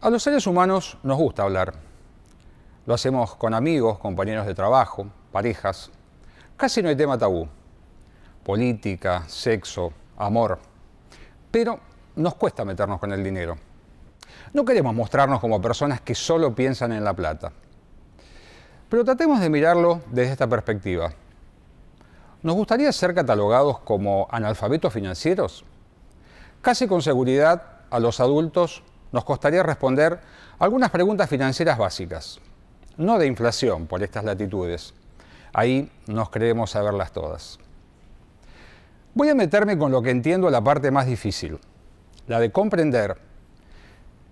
A los seres humanos nos gusta hablar. Lo hacemos con amigos, compañeros de trabajo, parejas. Casi no hay tema tabú. Política, sexo, amor. Pero nos cuesta meternos con el dinero. No queremos mostrarnos como personas que solo piensan en la plata. Pero tratemos de mirarlo desde esta perspectiva. ¿Nos gustaría ser catalogados como analfabetos financieros? Casi con seguridad a los adultos nos costaría responder algunas preguntas financieras básicas, no de inflación por estas latitudes. Ahí nos creemos saberlas todas. Voy a meterme con lo que entiendo la parte más difícil, la de comprender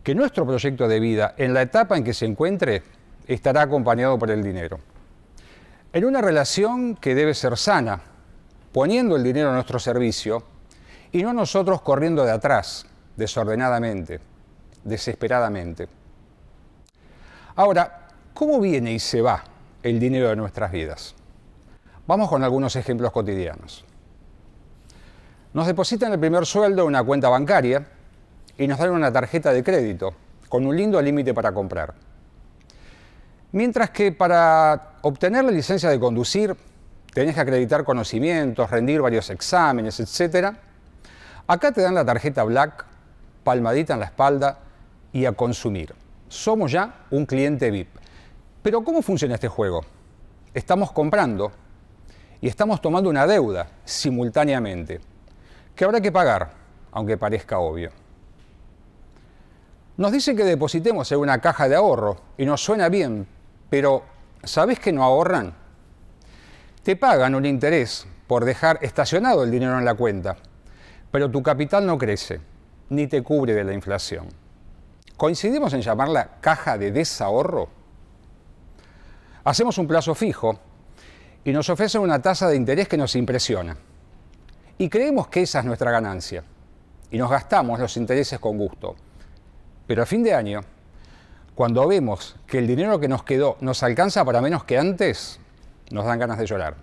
que nuestro proyecto de vida, en la etapa en que se encuentre, estará acompañado por el dinero. En una relación que debe ser sana, poniendo el dinero a nuestro servicio y no nosotros corriendo de atrás, desordenadamente desesperadamente. Ahora, ¿cómo viene y se va el dinero de nuestras vidas? Vamos con algunos ejemplos cotidianos. Nos depositan el primer sueldo en una cuenta bancaria y nos dan una tarjeta de crédito con un lindo límite para comprar. Mientras que para obtener la licencia de conducir tenés que acreditar conocimientos, rendir varios exámenes, etc., acá te dan la tarjeta black, palmadita en la espalda y a consumir. Somos ya un cliente VIP. Pero ¿cómo funciona este juego? Estamos comprando y estamos tomando una deuda simultáneamente que habrá que pagar, aunque parezca obvio. Nos dicen que depositemos en una caja de ahorro y nos suena bien, pero ¿sabes que no ahorran? Te pagan un interés por dejar estacionado el dinero en la cuenta, pero tu capital no crece, ni te cubre de la inflación. ¿Coincidimos en llamarla caja de desahorro? Hacemos un plazo fijo y nos ofrecen una tasa de interés que nos impresiona. Y creemos que esa es nuestra ganancia. Y nos gastamos los intereses con gusto. Pero a fin de año, cuando vemos que el dinero que nos quedó nos alcanza para menos que antes, nos dan ganas de llorar.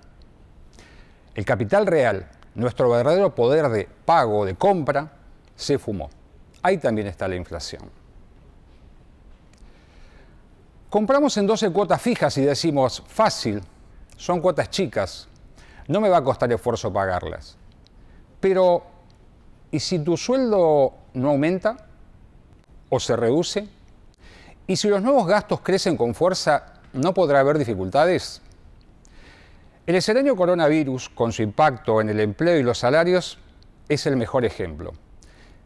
El capital real, nuestro verdadero poder de pago, de compra, se fumó. Ahí también está la inflación. Compramos en 12 cuotas fijas y decimos, fácil, son cuotas chicas, no me va a costar esfuerzo pagarlas. Pero, ¿y si tu sueldo no aumenta o se reduce? ¿Y si los nuevos gastos crecen con fuerza, no podrá haber dificultades? El escenario coronavirus, con su impacto en el empleo y los salarios, es el mejor ejemplo.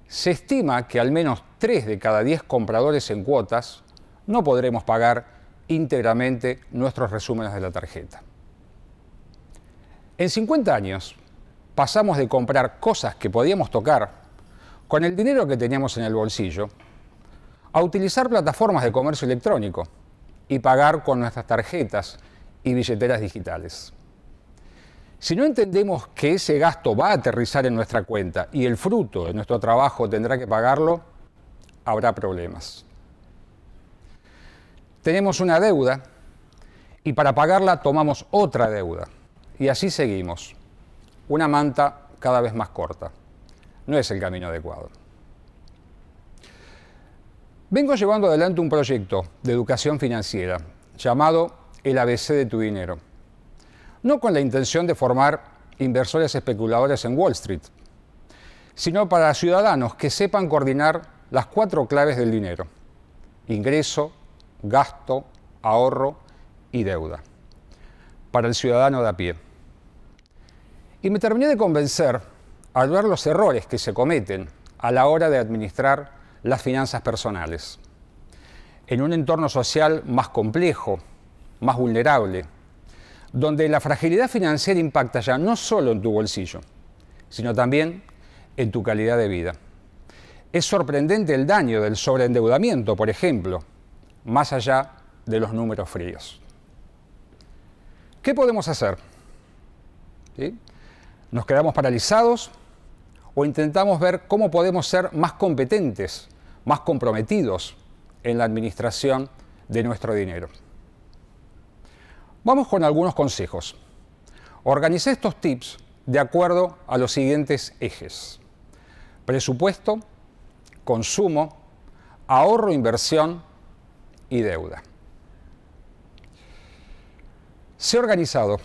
Se estima que al menos 3 de cada 10 compradores en cuotas, no podremos pagar íntegramente nuestros resúmenes de la tarjeta. En 50 años pasamos de comprar cosas que podíamos tocar con el dinero que teníamos en el bolsillo a utilizar plataformas de comercio electrónico y pagar con nuestras tarjetas y billeteras digitales. Si no entendemos que ese gasto va a aterrizar en nuestra cuenta y el fruto de nuestro trabajo tendrá que pagarlo, habrá problemas tenemos una deuda y para pagarla tomamos otra deuda. Y así seguimos. Una manta cada vez más corta. No es el camino adecuado. Vengo llevando adelante un proyecto de educación financiera llamado El ABC de tu dinero. No con la intención de formar inversores especuladores en Wall Street, sino para ciudadanos que sepan coordinar las cuatro claves del dinero. Ingreso, gasto, ahorro y deuda. Para el ciudadano de a pie. Y me terminé de convencer al ver los errores que se cometen a la hora de administrar las finanzas personales. En un entorno social más complejo, más vulnerable, donde la fragilidad financiera impacta ya no solo en tu bolsillo, sino también en tu calidad de vida. Es sorprendente el daño del sobreendeudamiento, por ejemplo, más allá de los números fríos. ¿Qué podemos hacer? ¿Nos quedamos paralizados o intentamos ver cómo podemos ser más competentes, más comprometidos en la administración de nuestro dinero? Vamos con algunos consejos. Organicé estos tips de acuerdo a los siguientes ejes. Presupuesto, consumo, ahorro, inversión y deuda. Sé organizado,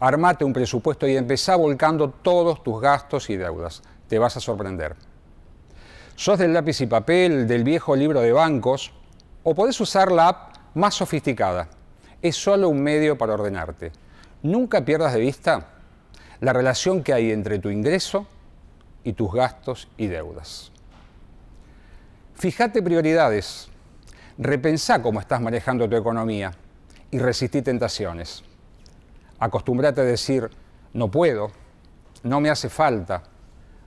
armate un presupuesto y empezá volcando todos tus gastos y deudas. Te vas a sorprender. ¿Sos del lápiz y papel, del viejo libro de bancos? ¿O podés usar la app más sofisticada? Es solo un medio para ordenarte. Nunca pierdas de vista la relación que hay entre tu ingreso y tus gastos y deudas. Fijate prioridades repensá cómo estás manejando tu economía y resistí tentaciones. Acostúmbrate a decir, no puedo, no me hace falta,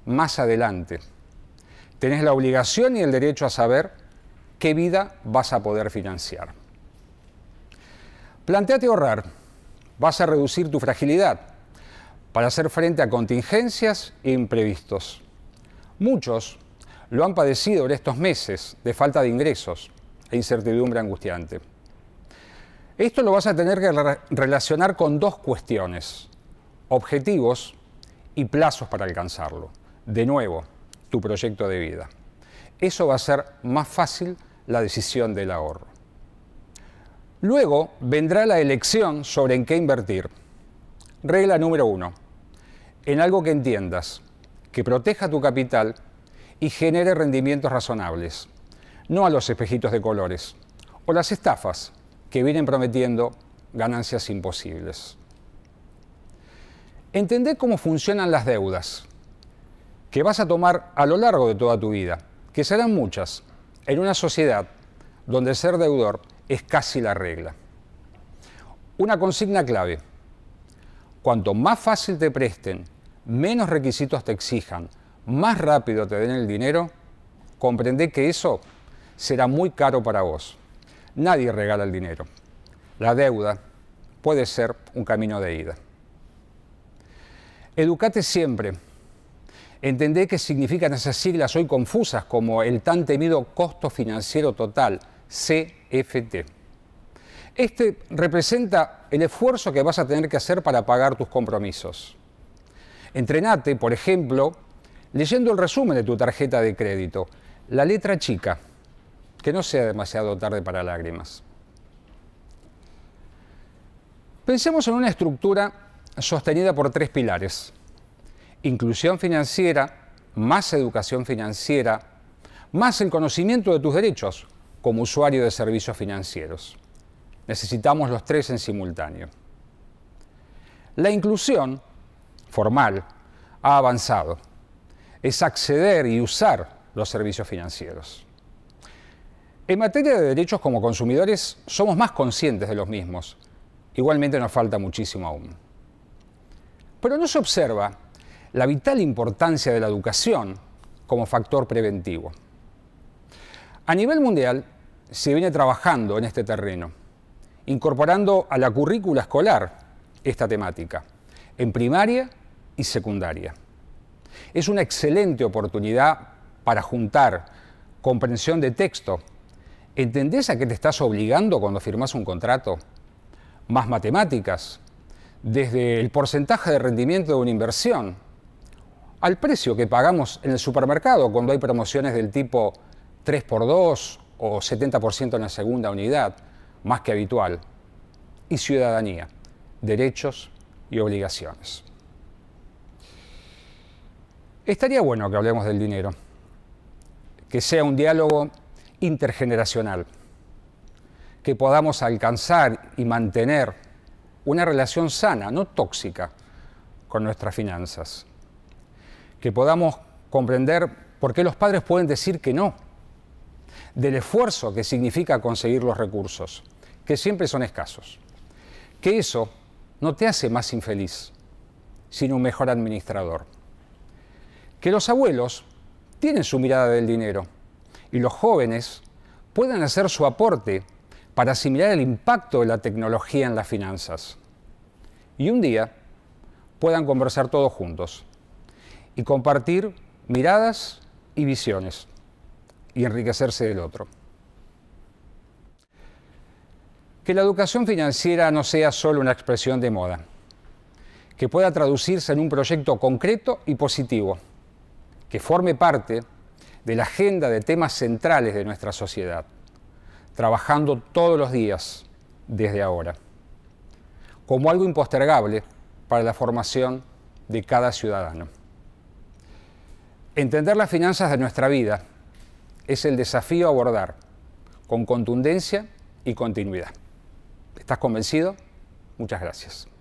más adelante. Tenés la obligación y el derecho a saber qué vida vas a poder financiar. Planteate ahorrar. Vas a reducir tu fragilidad para hacer frente a contingencias e imprevistos. Muchos lo han padecido en estos meses de falta de ingresos e incertidumbre angustiante. Esto lo vas a tener que relacionar con dos cuestiones, objetivos y plazos para alcanzarlo. De nuevo, tu proyecto de vida. Eso va a ser más fácil la decisión del ahorro. Luego vendrá la elección sobre en qué invertir. Regla número uno, en algo que entiendas, que proteja tu capital y genere rendimientos razonables no a los espejitos de colores, o las estafas que vienen prometiendo ganancias imposibles. Entender cómo funcionan las deudas que vas a tomar a lo largo de toda tu vida, que serán muchas, en una sociedad donde ser deudor es casi la regla. Una consigna clave. Cuanto más fácil te presten, menos requisitos te exijan, más rápido te den el dinero, comprende que eso será muy caro para vos. Nadie regala el dinero. La deuda puede ser un camino de ida. Educate siempre. Entendé qué significan esas siglas hoy confusas como el tan temido costo financiero total, CFT. Este representa el esfuerzo que vas a tener que hacer para pagar tus compromisos. Entrenate, por ejemplo, leyendo el resumen de tu tarjeta de crédito, la letra chica, que no sea demasiado tarde para lágrimas. Pensemos en una estructura sostenida por tres pilares. Inclusión financiera, más educación financiera, más el conocimiento de tus derechos como usuario de servicios financieros. Necesitamos los tres en simultáneo. La inclusión formal ha avanzado. Es acceder y usar los servicios financieros. En materia de derechos como consumidores, somos más conscientes de los mismos. Igualmente nos falta muchísimo aún. Pero no se observa la vital importancia de la educación como factor preventivo. A nivel mundial, se viene trabajando en este terreno, incorporando a la currícula escolar esta temática, en primaria y secundaria. Es una excelente oportunidad para juntar comprensión de texto ¿Entendés a qué te estás obligando cuando firmas un contrato? Más matemáticas, desde el porcentaje de rendimiento de una inversión, al precio que pagamos en el supermercado cuando hay promociones del tipo 3x2 o 70% en la segunda unidad, más que habitual, y ciudadanía, derechos y obligaciones. Estaría bueno que hablemos del dinero, que sea un diálogo intergeneracional, que podamos alcanzar y mantener una relación sana, no tóxica, con nuestras finanzas, que podamos comprender por qué los padres pueden decir que no, del esfuerzo que significa conseguir los recursos, que siempre son escasos, que eso no te hace más infeliz, sino un mejor administrador, que los abuelos tienen su mirada del dinero, y los jóvenes puedan hacer su aporte para asimilar el impacto de la tecnología en las finanzas. Y un día puedan conversar todos juntos y compartir miradas y visiones y enriquecerse del otro. Que la educación financiera no sea solo una expresión de moda, que pueda traducirse en un proyecto concreto y positivo, que forme parte de la agenda de temas centrales de nuestra sociedad, trabajando todos los días desde ahora, como algo impostergable para la formación de cada ciudadano. Entender las finanzas de nuestra vida es el desafío a abordar con contundencia y continuidad. ¿Estás convencido? Muchas gracias.